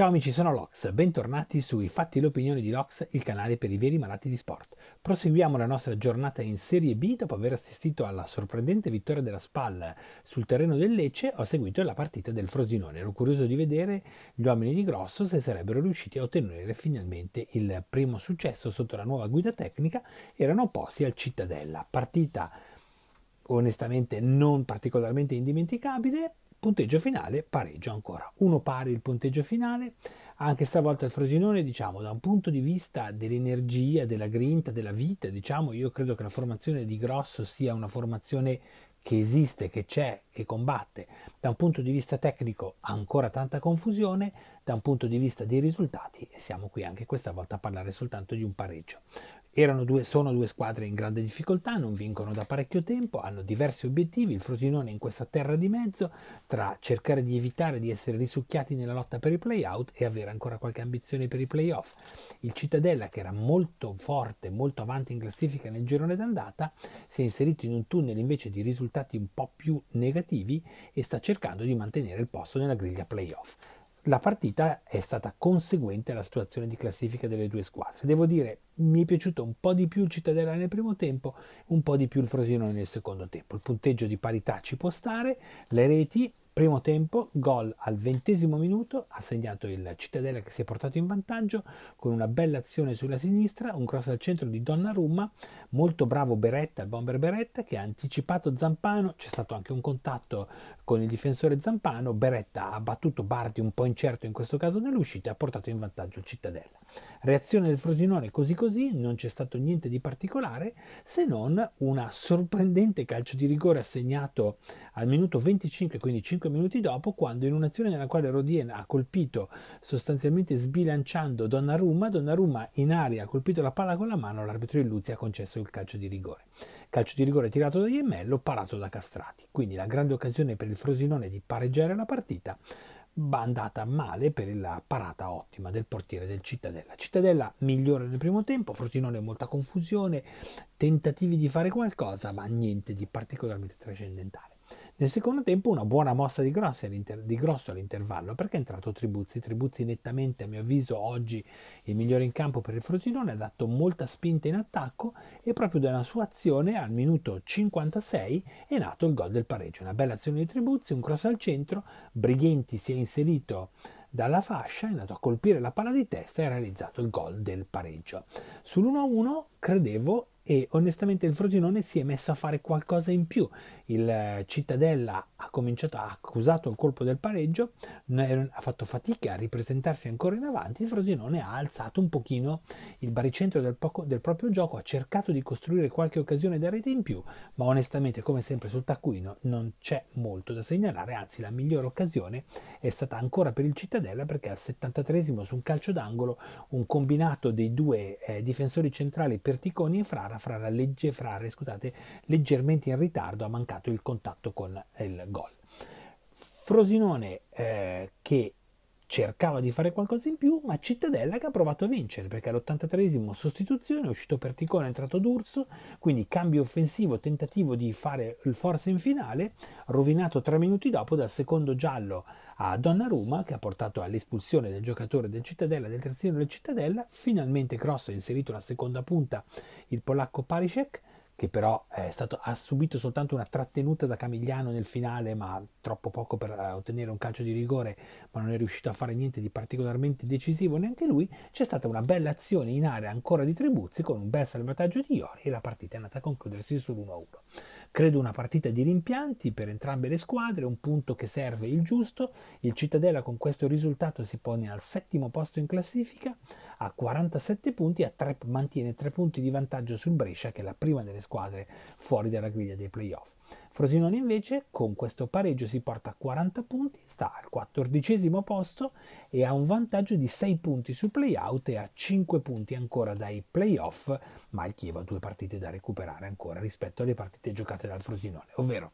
Ciao amici, sono Lox, bentornati su I fatti e le opinioni di Lox, il canale per i veri malati di sport. Proseguiamo la nostra giornata in Serie B dopo aver assistito alla sorprendente vittoria della SPAL sul terreno del Lecce, ho seguito la partita del Frosinone. Ero curioso di vedere gli uomini di Grosso se sarebbero riusciti a ottenere finalmente il primo successo sotto la nuova guida tecnica, erano opposti al Cittadella. Partita onestamente non particolarmente indimenticabile Punteggio finale, pareggio ancora. Uno pari il punteggio finale. Anche stavolta il Frosinone, diciamo, da un punto di vista dell'energia, della grinta, della vita, diciamo, io credo che la formazione di Grosso sia una formazione che esiste, che c'è, che combatte. Da un punto di vista tecnico ancora tanta confusione, da un punto di vista dei risultati e siamo qui anche questa volta a parlare soltanto di un pareggio. Due, sono due squadre in grande difficoltà, non vincono da parecchio tempo, hanno diversi obiettivi, il Frosinone in questa terra di mezzo tra cercare di evitare di essere risucchiati nella lotta per i playout e avere ancora qualche ambizione per i playoff. Il Cittadella che era molto forte, molto avanti in classifica nel girone d'andata, si è inserito in un tunnel invece di risultati un po' più negativi e sta cercando di mantenere il posto nella griglia playoff la partita è stata conseguente alla situazione di classifica delle due squadre. Devo dire, mi è piaciuto un po' di più il Cittadella nel primo tempo, un po' di più il Frosinone nel secondo tempo. Il punteggio di parità ci può stare, le reti Primo tempo, gol al ventesimo minuto, ha segnato il Cittadella che si è portato in vantaggio con una bella azione sulla sinistra, un cross al centro di Donnarumma, molto bravo Beretta, il bomber Beretta che ha anticipato Zampano, c'è stato anche un contatto con il difensore Zampano, Beretta ha battuto Bardi un po' incerto in questo caso nell'uscita e ha portato in vantaggio il Cittadella. Reazione del Frosinone così così, non c'è stato niente di particolare se non una sorprendente calcio di rigore assegnato al minuto 25, quindi 5 minuti dopo quando in un'azione nella quale Rodien ha colpito sostanzialmente sbilanciando Donnarumma, Donnarumma in aria ha colpito la palla con la mano, l'arbitro Illuzzi ha concesso il calcio di rigore. Calcio di rigore tirato da Iemmello, parato da Castrati. Quindi la grande occasione per il Frosinone di pareggiare la partita andata male per la parata ottima del portiere del Cittadella. Cittadella migliore nel primo tempo, Frosinone molta confusione, tentativi di fare qualcosa, ma niente di particolarmente trascendentale. Nel secondo tempo una buona mossa di Grosso, di Grosso all'intervallo perché è entrato Tribuzzi, Tribuzzi nettamente a mio avviso oggi il migliore in campo per il Frosinone, ha dato molta spinta in attacco e proprio dalla sua azione al minuto 56 è nato il gol del pareggio, una bella azione di Tribuzzi, un cross al centro, Brighenti si è inserito dalla fascia, è andato a colpire la palla di testa e ha realizzato il gol del pareggio. Sull'1-1 credevo e onestamente il Frosinone si è messo a fare qualcosa in più. Il eh, Cittadella ha cominciato, ha accusato il colpo del pareggio, eh, ha fatto fatica a ripresentarsi ancora in avanti, il Frosinone ha alzato un pochino il baricentro del, poco, del proprio gioco, ha cercato di costruire qualche occasione da rete in più, ma onestamente come sempre sul taccuino non c'è molto da segnalare, anzi la migliore occasione è stata ancora per il Cittadella perché al 73 su un calcio d'angolo un combinato dei due eh, difensori centrali Perticoni e Frara fra la legge, Frare scusate, leggermente in ritardo, ha mancato il contatto con il gol. Frosinone eh, che cercava di fare qualcosa in più, ma Cittadella che ha provato a vincere perché all'83esimo sostituzione è uscito Perticone, è entrato D'Urso, quindi cambio offensivo, tentativo di fare il forza in finale, rovinato tre minuti dopo dal secondo giallo a Donnarumma che ha portato all'espulsione del giocatore del Cittadella, del terzino del Cittadella, finalmente Grosso ha inserito la seconda punta il polacco Parisek che però stato, ha subito soltanto una trattenuta da Camigliano nel finale, ma troppo poco per eh, ottenere un calcio di rigore, ma non è riuscito a fare niente di particolarmente decisivo neanche lui, c'è stata una bella azione in area ancora di Trebuzzi con un bel salvataggio di Iori e la partita è andata a concludersi sull'1-1. Credo una partita di rimpianti per entrambe le squadre, un punto che serve il giusto, il Cittadella con questo risultato si pone al settimo posto in classifica, a 47 punti, a tre, mantiene 3 punti di vantaggio sul Brescia che è la prima delle squadre squadre fuori dalla griglia dei playoff. Frosinone invece con questo pareggio si porta a 40 punti, sta al 14 posto e ha un vantaggio di 6 punti sul playout e a 5 punti ancora dai playoff, ma il Chievo ha due partite da recuperare ancora rispetto alle partite giocate dal Frosinone, ovvero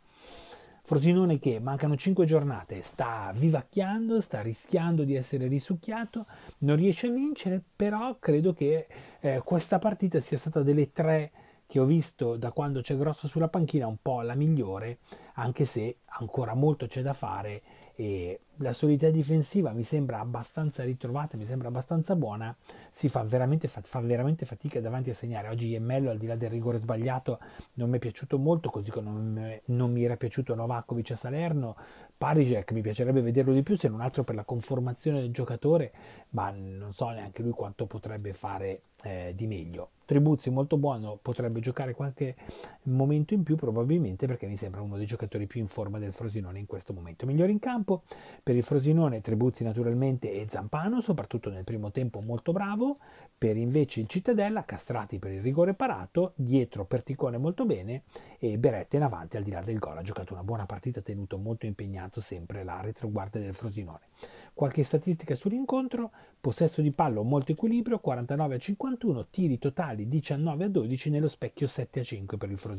Frosinone che mancano 5 giornate, sta vivacchiando, sta rischiando di essere risucchiato, non riesce a vincere, però credo che eh, questa partita sia stata delle tre che ho visto da quando c'è Grosso sulla panchina un po' la migliore anche se ancora molto c'è da fare e la solidità difensiva mi sembra abbastanza ritrovata, mi sembra abbastanza buona, si fa veramente, fa veramente fatica davanti a segnare. Oggi Iemmello al di là del rigore sbagliato non mi è piaciuto molto, così come non, non mi era piaciuto Novakovic a Salerno, Parijek mi piacerebbe vederlo di più se non altro per la conformazione del giocatore, ma non so neanche lui quanto potrebbe fare eh, di meglio. Tribuzzi molto buono, potrebbe giocare qualche momento in più probabilmente perché mi sembra uno dei giocatori giocatori più in forma del Frosinone in questo momento. Migliore in campo per il Frosinone Tribuzzi naturalmente e Zampano, soprattutto nel primo tempo molto bravo, per invece il Cittadella Castrati per il rigore parato, dietro Perticone molto bene e Beretta in avanti al di là del gol. Ha giocato una buona partita, tenuto molto impegnato sempre la retroguardia del Frosinone. Qualche statistica sull'incontro, possesso di pallo molto equilibrio, 49 a 51, tiri totali 19 a 12 nello specchio 7 a 5 per il Frosinone.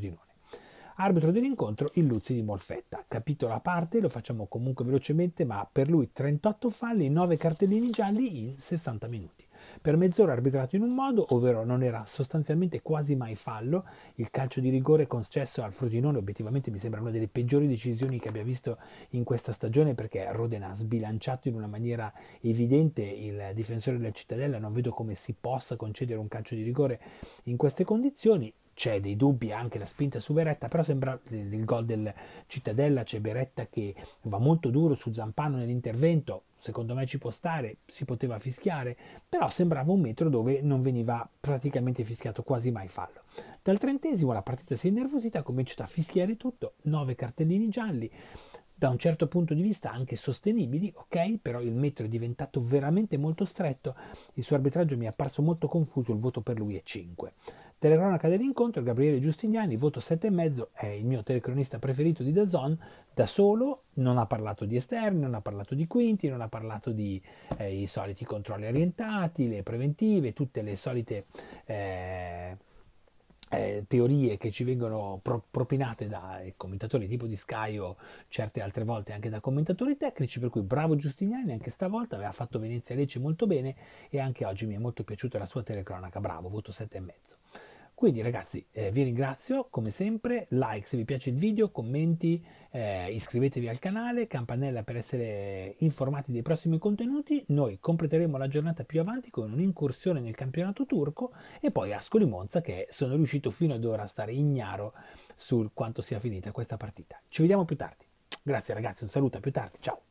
Arbitro dell'incontro il Luzzi di Molfetta. Capitolo a parte, lo facciamo comunque velocemente, ma per lui 38 falli, 9 cartellini gialli in 60 minuti. Per mezz'ora arbitrato in un modo, ovvero non era sostanzialmente quasi mai fallo, il calcio di rigore concesso al Frosinone obiettivamente mi sembra una delle peggiori decisioni che abbia visto in questa stagione perché Roden ha sbilanciato in una maniera evidente il difensore della cittadella, non vedo come si possa concedere un calcio di rigore in queste condizioni, c'è dei dubbi anche la spinta su Beretta, però sembra il, il gol del Cittadella, c'è Beretta che va molto duro su Zampano nell'intervento, secondo me ci può stare, si poteva fischiare, però sembrava un metro dove non veniva praticamente fischiato quasi mai fallo. Dal trentesimo la partita si è innervosita, ha cominciato a fischiare tutto, 9 cartellini gialli, da un certo punto di vista anche sostenibili, ok, però il metro è diventato veramente molto stretto, il suo arbitraggio mi è apparso molto confuso, il voto per lui è 5. Telecronaca dell'incontro, Gabriele Giustiniani, voto 7,5, è il mio telecronista preferito di Dazon, da solo, non ha parlato di esterni, non ha parlato di quinti, non ha parlato di eh, i soliti controlli orientati, le preventive, tutte le solite... Eh, eh, teorie che ci vengono pro- propinate dai eh, commentatori tipo di Sky o certe altre volte anche da commentatori tecnici, per cui bravo Giustiniani anche stavolta aveva fatto Venezia Lecce molto bene e anche oggi mi è molto piaciuta la sua telecronaca, bravo, voto 7,5. Quindi ragazzi eh, vi ringrazio come sempre, like se vi piace il video, commenti, eh, iscrivetevi al canale, campanella per essere informati dei prossimi contenuti, noi completeremo la giornata più avanti con un'incursione nel campionato turco e poi Ascoli Monza che sono riuscito fino ad ora a stare ignaro su quanto sia finita questa partita. Ci vediamo più tardi. Grazie ragazzi, un saluto, a più tardi, ciao!